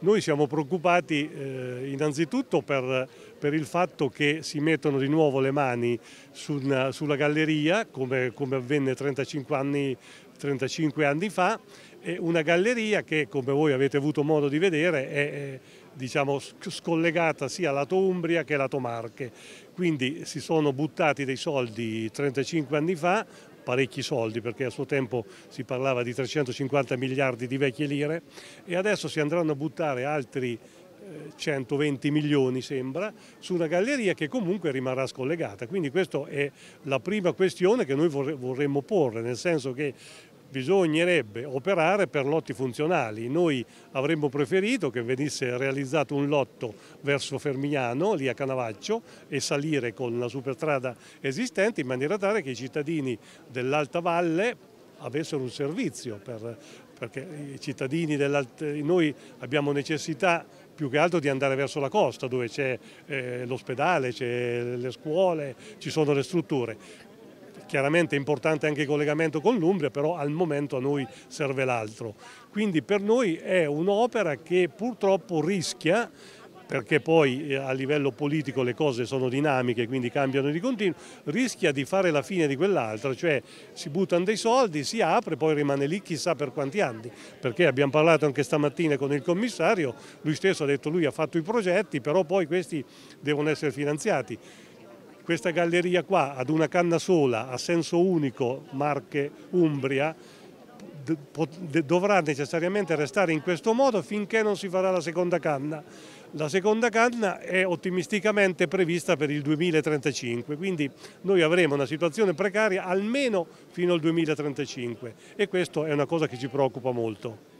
Noi siamo preoccupati eh, innanzitutto per, per, il fatto che si mettono di nuovo le mani su una, sulla galleria, come, come avvenne 35 anni, 35 anni fa, una galleria che come voi avete avuto modo di vedere è, è diciamo, scollegata sia lato Umbria che lato Marche. Quindi si sono buttati dei soldi 35 anni fa parecchi soldi perché a suo tempo si parlava di 350 miliardi di vecchie lire e adesso si andranno a buttare altri 120 eh, milioni sembra, su una galleria che comunque rimarrà scollegata. Quindi questa è la prima questione che noi vorremmo porre, nel senso che bisognerebbe operare per lotti funzionali. Noi avremmo preferito che venisse realizzato un lotto verso Fermiano, lì a Canavaccio, e salire con la superstrada esistente in maniera tale che i cittadini dell'Alta Valle avessero un servizio, per, perché i cittadini noi abbiamo necessità più che altro di andare verso la costa dove c'è eh, l'ospedale, c'è le scuole, ci sono le strutture Chiaramente è importante anche il collegamento con l'Umbria, però al momento a noi serve l'altro. Quindi per noi è un'opera che purtroppo rischia perché poi eh, a livello politico le cose sono dinamiche, quindi cambiano di continuo, rischia di fare la fine di quell'altra, cioè si buttano dei soldi, si apre, poi rimane lì chissà per quanti anni, perché abbiamo parlato anche stamattina con il commissario, lui stesso ha detto lui ha fatto i progetti, però poi questi devono essere finanziati. Questa galleria qua ad una canna sola, a senso unico, Marche Umbria, dovrà necessariamente restare in questo modo finché non si farà la seconda canna. La seconda canna è ottimisticamente prevista per il 2035, quindi noi avremo una situazione precaria almeno fino al 2035 e questa è una cosa che ci preoccupa molto.